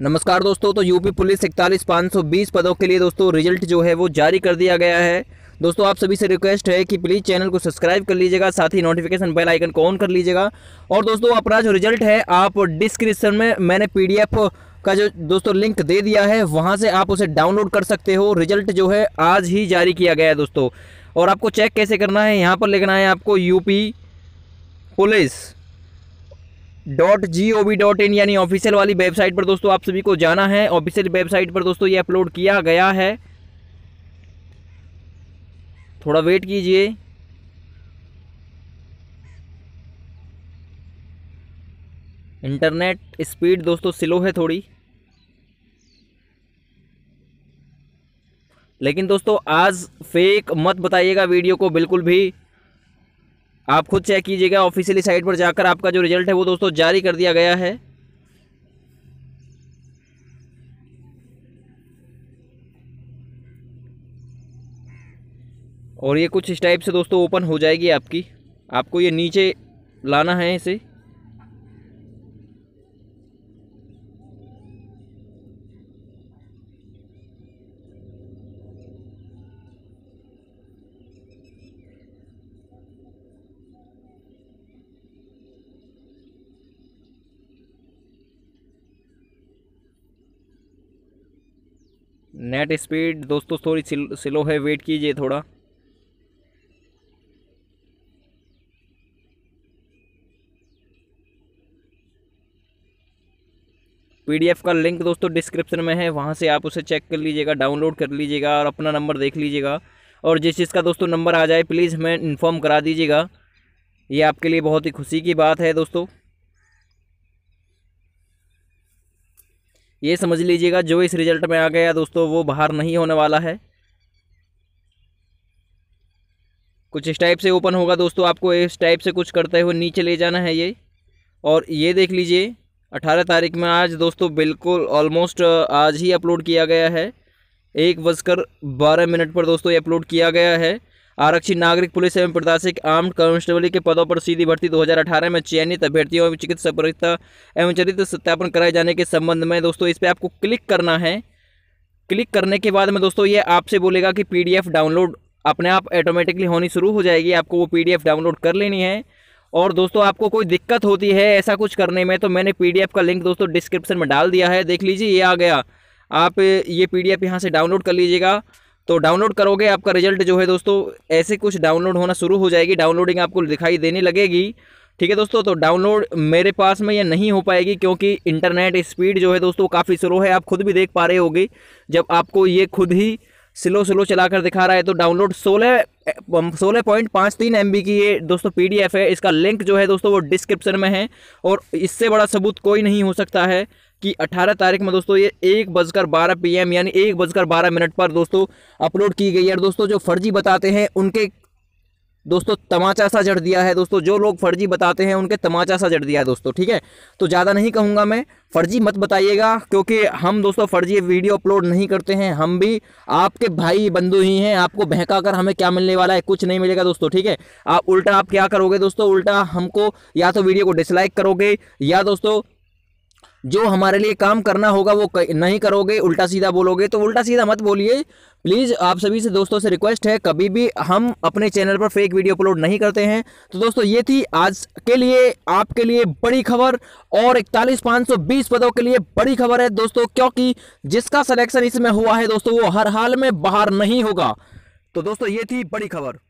नमस्कार दोस्तों तो यूपी पुलिस इकतालीस पाँच सौ बीस पदों के लिए दोस्तों रिजल्ट जो है वो जारी कर दिया गया है दोस्तों आप सभी से रिक्वेस्ट है कि प्लीज़ चैनल को सब्सक्राइब कर लीजिएगा साथ ही नोटिफिकेशन बेल आइकन को ऑन कर लीजिएगा और दोस्तों अपना जो रिजल्ट है आप डिस्क्रिप्शन में मैंने पी का जो दोस्तों लिंक दे दिया है वहाँ से आप उसे डाउनलोड कर सकते हो रिजल्ट जो है आज ही जारी किया गया है दोस्तों और आपको चेक कैसे करना है यहाँ पर लिखना है आपको UP police dot G O V dot in यानी ऑफिशियल वाली वेबसाइट पर दोस्तों आप सभी को जाना है ऑफिशियल वेबसाइट पर दोस्तों ये अपलोड किया गया है थोड़ा वेट कीजिए इंटरनेट स्पीड दोस्तों स्लो है थोड़ी लेकिन दोस्तों आज फेक मत बताइएगा वीडियो को बिल्कुल भी आप खुद चेक कीजिएगा ऑफिशियली साइट पर जाकर आपका जो रिजल्ट है वो दोस्तों जारी कर दिया गया है और ये कुछ इस टाइप से दोस्तों ओपन हो जाएगी आपकी आपको ये नीचे लाना है इसे नेट स्पीड दोस्तों थोड़ी स्लो है वेट कीजिए थोड़ा पीडीएफ का लिंक दोस्तों डिस्क्रिप्शन में है वहाँ से आप उसे चेक कर लीजिएगा डाउनलोड कर लीजिएगा और अपना नंबर देख लीजिएगा और जिस चीज़ का दोस्तों नंबर आ जाए प्लीज़ हमें इन्फॉर्म करा दीजिएगा ये आपके लिए बहुत ही खुशी की बात है दोस्तों ये समझ लीजिएगा जो इस रिजल्ट में आ गया दोस्तों वो बाहर नहीं होने वाला है कुछ इस टाइप से ओपन होगा दोस्तों आपको इस टाइप से कुछ करते हुए नीचे ले जाना है ये और ये देख लीजिए अठारह तारीख में आज दोस्तों बिल्कुल ऑलमोस्ट आज ही अपलोड किया गया है एक बजकर बारह मिनट पर दोस्तों ये अपलोड किया गया है आरक्षी नागरिक पुलिस एवं प्रशासनिक आर्म्ड कांस्टेबल के पदों पर सीधी भर्ती 2018 में चयनित अभ्यर्थियों एवं चिकित्सा परीक्षा एवं चरित्र सत्यापन कराए जाने के संबंध में दोस्तों इस पर आपको क्लिक करना है क्लिक करने के बाद में दोस्तों ये आपसे बोलेगा कि पी डाउनलोड अपने आप ऑटोमेटिकली होनी शुरू हो जाएगी आपको वो पी डाउनलोड कर लेनी है और दोस्तों आपको कोई दिक्कत होती है ऐसा कुछ करने में तो मैंने पी का लिंक दोस्तों डिस्क्रिप्शन में डाल दिया है देख लीजिए ये आ गया आप ये पी एफ यहाँ से डाउनलोड कर लीजिएगा तो डाउनलोड करोगे आपका रिजल्ट जो है दोस्तों ऐसे कुछ डाउनलोड होना शुरू हो जाएगी डाउनलोडिंग आपको दिखाई देने लगेगी ठीक है दोस्तों तो डाउनलोड मेरे पास में ये नहीं हो पाएगी क्योंकि इंटरनेट स्पीड जो है दोस्तों काफ़ी स्लो है आप खुद भी देख पा रहे होगी जब आपको ये खुद ही स्लो स्लो चलाकर दिखा रहा है तो डाउनलोड सोलह सोलह पॉइंट पाँच तीन एम की ये दोस्तों पी है इसका लिंक जो है दोस्तों वो डिस्क्रिप्शन में है और इससे बड़ा सबूत कोई नहीं हो सकता है कि 18 तारीख में दोस्तों ये एक बजकर बारह पी यानी एक बजकर बारह मिनट पर दोस्तों अपलोड की गई है दोस्तों जो फर्जी बताते हैं उनके दोस्तों तमाचा सा जड़ दिया है दोस्तों जो लोग फर्जी बताते हैं उनके तमाचा सा जड़ दिया है दोस्तों ठीक है तो ज़्यादा नहीं कहूँगा मैं फर्जी मत बताइएगा क्योंकि हम दोस्तों फर्जी वीडियो अपलोड नहीं करते हैं हम भी आपके भाई बंधु ही हैं आपको बहका कर हमें क्या मिलने वाला है कुछ नहीं मिलेगा दोस्तों ठीक है आप उल्टा आप क्या करोगे दोस्तों उल्टा हमको या तो वीडियो को डिसलाइक करोगे या दोस्तों जो हमारे लिए काम करना होगा वो नहीं करोगे उल्टा सीधा बोलोगे तो उल्टा सीधा मत बोलिए प्लीज़ आप सभी से दोस्तों से रिक्वेस्ट है कभी भी हम अपने चैनल पर फेक वीडियो अपलोड नहीं करते हैं तो दोस्तों ये थी आज के लिए आपके लिए बड़ी खबर और इकतालीस पाँच सौ बीस पदों के लिए बड़ी खबर है दोस्तों क्योंकि जिसका सलेक्शन इसमें हुआ है दोस्तों वो हर हाल में बाहर नहीं होगा तो दोस्तों ये थी बड़ी खबर